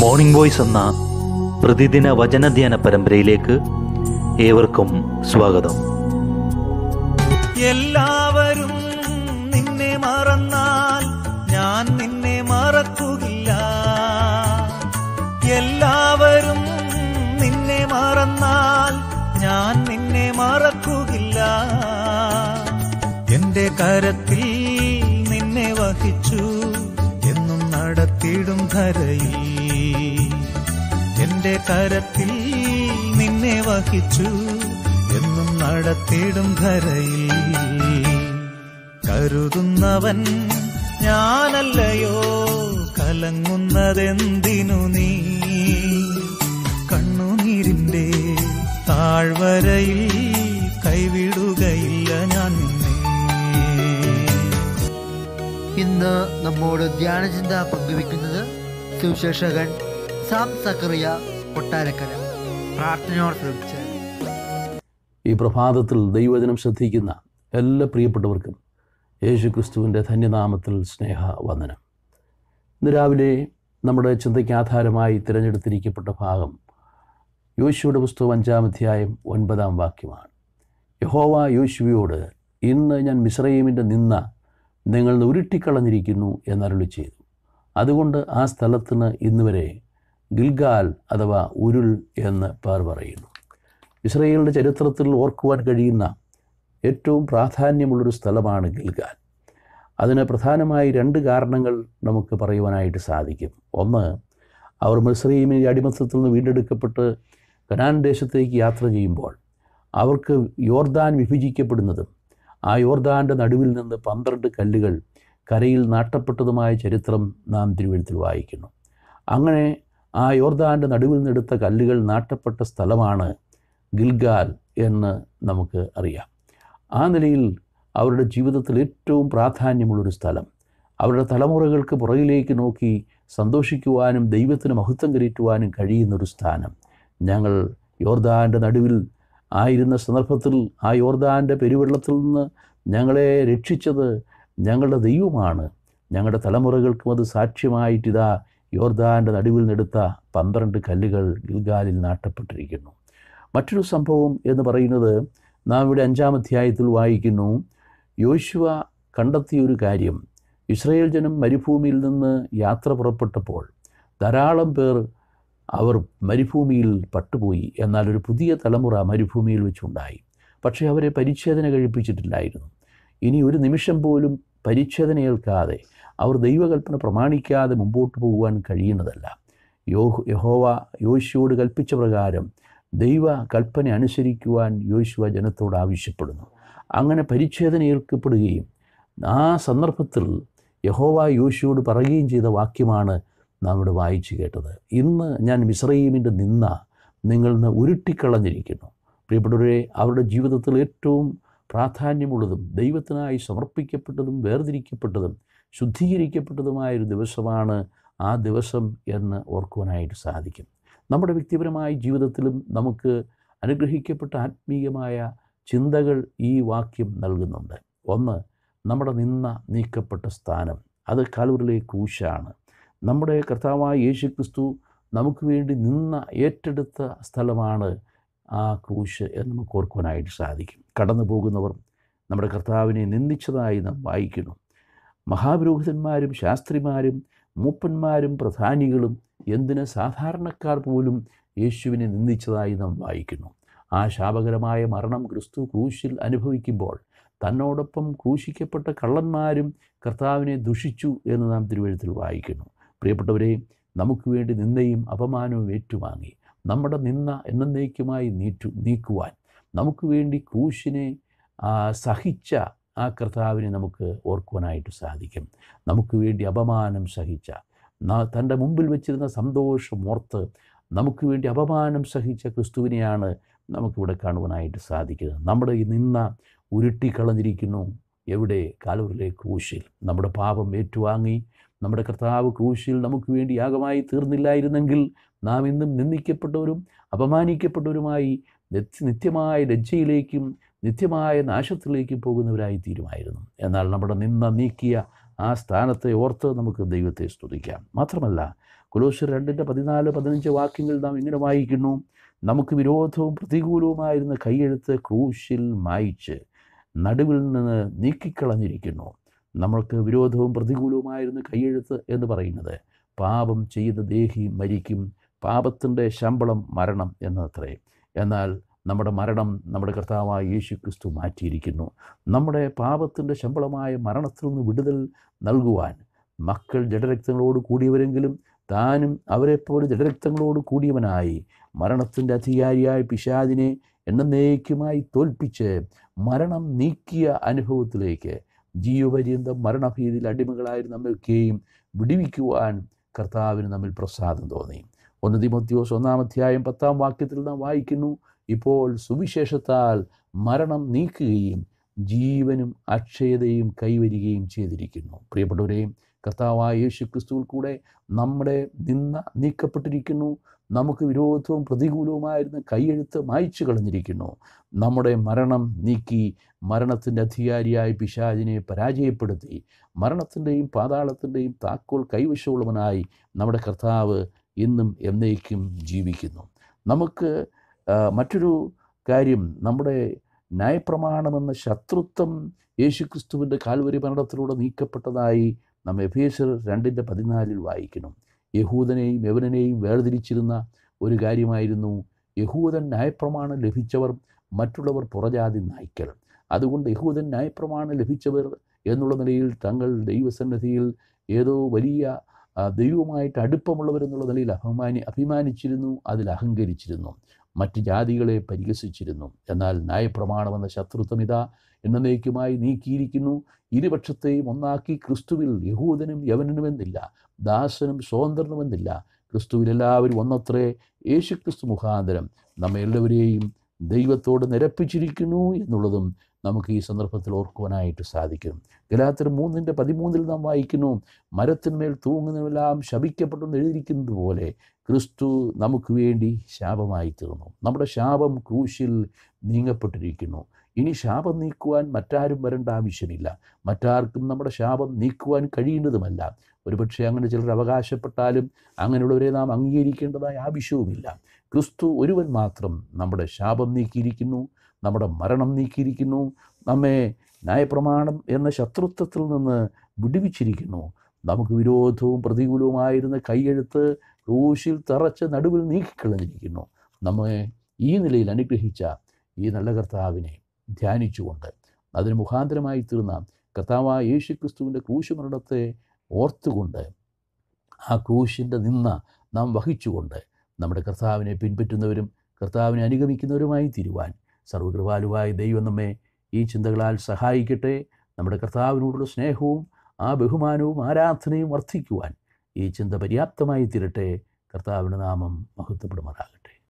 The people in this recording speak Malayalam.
മോർണിംഗ് വോയ്സ് എന്ന പ്രതിദിന വചനധ്യാന പരമ്പരയിലേക്ക് ഏവർക്കും സ്വാഗതം എല്ലാവരും നിന്നെ മറന്നാൽ ഞാൻ നിന്നെ മറക്കുകയില്ല എല്ലാവരും നിന്നെ മറന്നാൽ ഞാൻ നിന്നെ മറക്കുകയില്ല എന്റെ കരത്തിൽ നിന്നെ വഹിച്ചു എന്നും നടത്തിയിടും കരയിൽ എന്റെ കരത്തിൽ നിന്നെ വഹിച്ചു എന്നും നടത്തിടും ധരയിൽ കരുതുന്നവൻ ഞാനല്ലയോ കലങ്ങുന്നതെന്തിനു നീ കണ്ണുനീരിന്റെ താഴ്വരയിൽ കൈവിടുകയില്ല ഞാൻ നിന്നെ ഇന്ന് നമ്മോട് ധ്യാനചിന്ത പങ്കുവെക്കുന്നത് സുവിശേഷകൻ സാം സക്രിയ കൊട്ടാരക്കര പ്രാർത്ഥനയോടൊത്ത് ഈ പ്രഭാതത്തിൽ ദൈവചനം ശ്രദ്ധിക്കുന്ന എല്ലാ പ്രിയപ്പെട്ടവർക്കും ക്രിസ്തുവിൻ്റെ ധന്യനാമത്തിൽ സ്നേഹ വന്ദനം ഇന്ന് രാവിലെ നമ്മുടെ ചിന്തയ്ക്ക് ആധാരമായി തിരഞ്ഞെടുത്തിരിക്കപ്പെട്ട ഭാഗം യോശുവയുടെ പുസ്തകം അഞ്ചാം അധ്യായം ഒൻപതാം വാക്യമാണ് യഹോവ യോശുവയോട് ഇന്ന് ഞാൻ മിശ്രയീമിൻ്റെ നിന്ന നിങ്ങൾ ഉരുട്ടിക്കളഞ്ഞിരിക്കുന്നു എന്നരുളി ചെയ്തു അതുകൊണ്ട് ആ സ്ഥലത്തിന് ഇന്നുവരെ ഗിൽഗാൽ അഥവാ ഉരുൾ എന്ന് പേർ പറയുന്നു ഇസ്രയേലിൻ്റെ ചരിത്രത്തിൽ ഓർക്കുവാൻ കഴിയുന്ന ഏറ്റവും പ്രാധാന്യമുള്ളൊരു സ്ഥലമാണ് ഗിൽഗാൽ അതിന് പ്രധാനമായി രണ്ട് കാരണങ്ങൾ നമുക്ക് പറയുവാനായിട്ട് സാധിക്കും ഒന്ന് അവർ മിസ്രൈമി അടിമത്തത്തിൽ നിന്ന് വീണ്ടെടുക്കപ്പെട്ട് കനാൻ ദേശത്തേക്ക് യാത്ര ചെയ്യുമ്പോൾ അവർക്ക് യോർദാൻ വിഭജിക്കപ്പെടുന്നതും ആ യോർദാൻ്റെ നടുവിൽ നിന്ന് പന്ത്രണ്ട് കല്ലുകൾ കരയിൽ നാട്ടപ്പെട്ടതുമായ ചരിത്രം നാം തിരുവഴുത്തിൽ വായിക്കുന്നു അങ്ങനെ ആ യോർദാൻ്റെ നടുവിൽ നിന്നെടുത്ത കല്ലുകൾ നാട്ടപ്പെട്ട സ്ഥലമാണ് ഗിൽഗാൽ എന്ന് നമുക്ക് അറിയാം ആ നിലയിൽ അവരുടെ ജീവിതത്തിൽ ഏറ്റവും പ്രാധാന്യമുള്ളൊരു സ്ഥലം അവരുടെ തലമുറകൾക്ക് പുറകിലേക്ക് നോക്കി സന്തോഷിക്കുവാനും ദൈവത്തിന് മഹത്വം കരീറ്റുവാനും കഴിയുന്നൊരു സ്ഥാനം ഞങ്ങൾ യോർദാൻ്റെ നടുവിൽ ആയിരുന്ന സന്ദർഭത്തിൽ ആ യോർദാൻ്റെ പെരുവെള്ളത്തിൽ നിന്ന് ഞങ്ങളെ രക്ഷിച്ചത് ഞങ്ങളുടെ ദൈവമാണ് ഞങ്ങളുടെ തലമുറകൾക്കും അത് സാക്ഷ്യമായിട്ടിതാ യോർദാൻ്റെ നടുവിൽ നിന്നെടുത്ത പന്ത്രണ്ട് കല്ലുകൾ ഗിൽഗാലിൽ നാട്ടപ്പെട്ടിരിക്കുന്നു മറ്റൊരു സംഭവം എന്ന് പറയുന്നത് നാം ഇവിടെ അഞ്ചാം അധ്യായത്തിൽ വായിക്കുന്നു യോശുവ കണ്ടെത്തിയൊരു കാര്യം ഇസ്രയേൽ ജനം മരുഭൂമിയിൽ നിന്ന് യാത്ര പുറപ്പെട്ടപ്പോൾ ധാരാളം പേർ അവർ മരുഭൂമിയിൽ പട്ടുപോയി എന്നാൽ ഒരു പുതിയ തലമുറ മരുഭൂമിയിൽ വെച്ചുണ്ടായി പക്ഷേ അവരെ പരിച്ഛേദന കഴിപ്പിച്ചിട്ടില്ലായിരുന്നു ഇനി ഒരു നിമിഷം പോലും പരിച്ഛേദനയേൽക്കാതെ അവർ ദൈവകൽപ്പന പ്രമാണിക്കാതെ മുമ്പോട്ട് പോകുവാൻ കഴിയുന്നതല്ല യോ യഹോവ യോശുവോട് കൽപ്പിച്ച പ്രകാരം ദൈവ കൽപ്പന അനുസരിക്കുവാൻ യോശുവ ജനത്തോട് ആവശ്യപ്പെടുന്നു അങ്ങനെ പരിച്ഛേദന ഏൽക്കപ്പെടുകയും ആ സന്ദർഭത്തിൽ യഹോവ യോശുവോട് പറയുകയും ചെയ്ത വാക്യമാണ് നാം ഇവിടെ വായിച്ചു കേട്ടത് ഇന്ന് ഞാൻ മിശ്രീമിൻ്റെ നിന്ന നിങ്ങളിൽ നിന്ന് ഉരുട്ടിക്കളഞ്ഞിരിക്കുന്നു പ്രിയപ്പെട്ടവരെ അവരുടെ ജീവിതത്തിൽ ഏറ്റവും പ്രാധാന്യമുള്ളതും ദൈവത്തിനായി സമർപ്പിക്കപ്പെട്ടതും വേർതിരിക്കപ്പെട്ടതും ശുദ്ധീകരിക്കപ്പെട്ടതുമായ ഒരു ദിവസമാണ് ആ ദിവസം എന്ന് ഓർക്കുവാനായിട്ട് സാധിക്കും നമ്മുടെ വ്യക്തിപരമായ ജീവിതത്തിലും നമുക്ക് അനുഗ്രഹിക്കപ്പെട്ട ആത്മീയമായ ചിന്തകൾ ഈ വാക്യം നൽകുന്നുണ്ട് ഒന്ന് നമ്മുടെ നിന്ന നീക്കപ്പെട്ട സ്ഥാനം അത് കാലൂരിലെ കൂശാണ് നമ്മുടെ കർത്താവായ യേശു ക്രിസ്തു നമുക്ക് വേണ്ടി നിന്ന ഏറ്റെടുത്ത സ്ഥലമാണ് ആ ക്രൂശ് നമുക്ക് ഓർക്കുവാനായിട്ട് സാധിക്കും കടന്നു പോകുന്നവർ നമ്മുടെ കർത്താവിനെ നിന്ദിച്ചതായി നാം വായിക്കുന്നു മഹാപുരോഹിതന്മാരും ശാസ്ത്രിമാരും മൂപ്പന്മാരും പ്രധാനികളും എന്തിന് സാധാരണക്കാർ പോലും യേശുവിനെ നിന്ദിച്ചതായി നാം വായിക്കുന്നു ആ ശാപകരമായ മരണം ക്രിസ്തു ക്രൂശിൽ അനുഭവിക്കുമ്പോൾ തന്നോടൊപ്പം ക്രൂശിക്കപ്പെട്ട കള്ളന്മാരും കർത്താവിനെ ദുഷിച്ചു എന്ന് നാം തിരുവഴുത്തിൽ വായിക്കുന്നു പ്രിയപ്പെട്ടവരെ നമുക്ക് വേണ്ടി നിന്ദയും അപമാനവും ഏറ്റുവാങ്ങി നമ്മുടെ നിന്ന എന്നേക്കുമായി നീറ്റു നീക്കുവാൻ നമുക്ക് വേണ്ടി ക്രൂശിനെ സഹിച്ച ആ കർത്താവിനെ നമുക്ക് ഓർക്കുവാനായിട്ട് സാധിക്കും നമുക്ക് വേണ്ടി അപമാനം സഹിച്ച തൻ്റെ മുമ്പിൽ വെച്ചിരുന്ന സന്തോഷം ഓർത്ത് നമുക്ക് വേണ്ടി അപമാനം സഹിച്ച ക്രിസ്തുവിനെയാണ് നമുക്കിവിടെ കാണുവാനായിട്ട് സാധിക്കുന്നത് നമ്മുടെ ഈ നിന്ന ഉരുട്ടിക്കളഞ്ഞിരിക്കുന്നു എവിടെ കാലൂരിലെ ക്രൂശിൽ നമ്മുടെ പാപം ഏറ്റുവാങ്ങി നമ്മുടെ കർത്താവ് ക്രൂശിൽ നമുക്ക് വേണ്ടി യാഗമായി തീർന്നില്ലായിരുന്നെങ്കിൽ നാം ഇന്നും നിന്ദിക്കപ്പെട്ടവരും അപമാനിക്കപ്പെട്ടവരുമായി നിത്യമായ ലജ്ജയിലേക്കും നിത്യമായ നാശത്തിലേക്കും പോകുന്നവരായി തീരുമായിരുന്നു എന്നാൽ നമ്മുടെ നിന്ന നീക്കിയ ആ സ്ഥാനത്തെ ഓർത്ത് നമുക്ക് ദൈവത്തെ സ്തുതിക്കാം മാത്രമല്ല കുലോശ്വർ രണ്ടിൻ്റെ പതിനാല് പതിനഞ്ച് വാക്യങ്ങൾ നാം ഇങ്ങനെ വായിക്കുന്നു നമുക്ക് വിരോധവും പ്രതികൂലവുമായിരുന്ന കൈയെഴുത്ത് ക്രൂശിൽ മായിച്ച് നടുവിൽ നിന്ന് നീക്കിക്കളഞ്ഞിരിക്കുന്നു നമ്മൾക്ക് വിരോധവും പ്രതികൂലവുമായിരുന്നു കൈയെഴുത്ത് എന്ന് പറയുന്നത് പാപം ചെയ്ത ദേഹി മരിക്കും പാപത്തിൻ്റെ ശമ്പളം മരണം എന്നത്രേ എന്നാൽ നമ്മുടെ മരണം നമ്മുടെ കർത്താവായ യേശു ക്രിസ്തു മാറ്റിയിരിക്കുന്നു നമ്മുടെ പാപത്തിൻ്റെ ശമ്പളമായ മരണത്തിൽ നിന്ന് വിടുതൽ നൽകുവാൻ മക്കൾ ജഡരക്തങ്ങളോട് കൂടിയവരെങ്കിലും താനും അവരെപ്പോലെ ജഡരക്തങ്ങളോട് കൂടിയവനായി മരണത്തിൻ്റെ അധികാരിയായ പിശാദിനെ എന്നേക്കുമായി തോൽപ്പിച്ച് മരണം നീക്കിയ അനുഭവത്തിലേക്ക് ജീവപര്യന്തം മരണഭീതിയിൽ അടിമകളായി നമ്മൾക്കെയും വിടിവിക്കുവാൻ കർത്താവിന് നമ്മിൽ പ്രസാദം തോന്നി ഒന്ന് തിമത്യോസ് ഒന്നാം അധ്യായം പത്താം വാക്യത്തിൽ നാം വായിക്കുന്നു ഇപ്പോൾ സുവിശേഷത്താൽ മരണം നീക്കുകയും ജീവനും അക്ഷയതയും കൈവരികയും ചെയ്തിരിക്കുന്നു പ്രിയപ്പെട്ടവരെയും കർത്താവായ യേശു ക്രിസ്തുവിൽ കൂടെ നമ്മുടെ നിന്ന നീക്കപ്പെട്ടിരിക്കുന്നു നമുക്ക് വിരോധവും പ്രതികൂലവുമായിരുന്ന കൈയെഴുത്ത് മായ്ച്ചു കളഞ്ഞിരിക്കുന്നു നമ്മുടെ മരണം നീക്കി മരണത്തിൻ്റെ അധികാരിയായ പിശാചിനെ പരാജയപ്പെടുത്തി മരണത്തിൻ്റെയും പാതാളത്തിൻ്റെയും താക്കോൽ കൈവശമുള്ളവനായി നമ്മുടെ കർത്താവ് ഇന്നും എന്നേക്കും ജീവിക്കുന്നു നമുക്ക് മറ്റൊരു കാര്യം നമ്മുടെ ന്യായപ്രമാണമെന്ന ശത്രുത്വം യേശുക്രിസ്തുവിൻ്റെ കാൽവരി മരണത്തിലൂടെ നീക്കപ്പെട്ടതായി നാം എഫേസർ രണ്ടിൻ്റെ പതിനാലിൽ വായിക്കണം യഹൂദനെയും യവനനെയും വേർതിരിച്ചിരുന്ന ഒരു കാര്യമായിരുന്നു യഹൂദൻ ന്യായപ്രമാണം ലഭിച്ചവർ മറ്റുള്ളവർ പുറജാതി നായ്ക്കൾ അതുകൊണ്ട് യഹൂദൻ ന്യായപ്രമാണം ലഭിച്ചവർ എന്നുള്ള നിലയിൽ തങ്ങൾ ദൈവസന്നദ്ധിയിൽ ഏതോ വലിയ ദൈവമായിട്ട് അടുപ്പമുള്ളവരെന്നുള്ള എന്നുള്ള നിലയിൽ അഭിമാനി അഭിമാനിച്ചിരുന്നു അതിൽ അഹങ്കരിച്ചിരുന്നു മറ്റ് ജാതികളെ പരിഹസിച്ചിരുന്നു എന്നാൽ ന്യായപ്രമാണമെന്ന ശത്രുത്വമിത എന്നേക്കുമായി നീക്കിയിരിക്കുന്നു ഇരുപക്ഷത്തെയും ഒന്നാക്കി ക്രിസ്തുവിൽ യഹൂദനും യവനനുമെന്നില്ല ദാസനും സ്വതന്ത്രനുമെന്നില്ല ക്രിസ്തുവിൽ എല്ലാവരും ഒന്നത്രേ യേശു ക്രിസ്തു മുഖാന്തരം നമ്മെ എല്ലാവരെയും ദൈവത്തോട് നിരപ്പിച്ചിരിക്കുന്നു എന്നുള്ളതും നമുക്ക് ഈ സന്ദർഭത്തിൽ ഓർക്കുവാനായിട്ട് സാധിക്കും ഗലാത്തിൽ മൂന്നിൻ്റെ പതിമൂന്നിൽ നാം വായിക്കുന്നു മരത്തിന്മേൽ തൂങ്ങുന്നവെല്ലാം ശപിക്കപ്പെട്ടെന്ന് എഴുതിയിരിക്കുന്നത് പോലെ ക്രിസ്തു നമുക്ക് വേണ്ടി ശാപമായി തീർന്നു നമ്മുടെ ശാപം ക്രൂശിൽ നീങ്ങപ്പെട്ടിരിക്കുന്നു ഇനി ശാപം നീക്കുവാൻ മറ്റാരും വരേണ്ട ആവശ്യമില്ല മറ്റാർക്കും നമ്മുടെ ശാപം നീക്കുവാൻ കഴിയുന്നതുമല്ല ഒരുപക്ഷെ അങ്ങനെ ചിലർ അവകാശപ്പെട്ടാലും അങ്ങനെയുള്ളവരെ നാം അംഗീകരിക്കേണ്ടതായ ആവശ്യവുമില്ല ക്രിസ്തു ഒരുവൻ മാത്രം നമ്മുടെ ശാപം നീക്കിയിരിക്കുന്നു നമ്മുടെ മരണം നീക്കിയിരിക്കുന്നു നമ്മെ ന്യായപ്രമാണം എന്ന ശത്രുത്വത്തിൽ നിന്ന് വിടുവിച്ചിരിക്കുന്നു നമുക്ക് വിരോധവും പ്രതികൂലവുമായിരുന്ന കൈയെഴുത്ത് ക്രൂശിൽ തറച്ച് നടുവിൽ നീക്കിക്കളഞ്ഞിരിക്കുന്നു നമ്മെ ഈ നിലയിൽ അനുഗ്രഹിച്ച ഈ നല്ല കർത്താവിനെ ധ്യാനിച്ചുകൊണ്ട് അതിന് മുഖാന്തരമായി തീർന്ന കർത്താവായ യേശു ക്രിസ്തുവിൻ്റെ ക്രൂശുമരണത്തെ ഓർത്തുകൊണ്ട് ആ ക്രൂശിൻ്റെ നിന്ന നാം വഹിച്ചുകൊണ്ട് നമ്മുടെ കർത്താവിനെ പിൻപറ്റുന്നവരും കർത്താവിനെ അനുഗമിക്കുന്നവരുമായി തീരുവാൻ സർവകൃപാലുവായ ദൈവം നമ്മെ ഈ ചിന്തകളാൽ സഹായിക്കട്ടെ നമ്മുടെ കർത്താവിനോടുള്ള സ്നേഹവും ആ ബഹുമാനവും ആരാധനയും വർദ്ധിക്കുവാൻ ഈ ചിന്ത പര്യാപ്തമായി തീരട്ടെ കർത്താവിൻ്റെ നാമം മഹത്വപ്പെടുമാറാകട്ടെ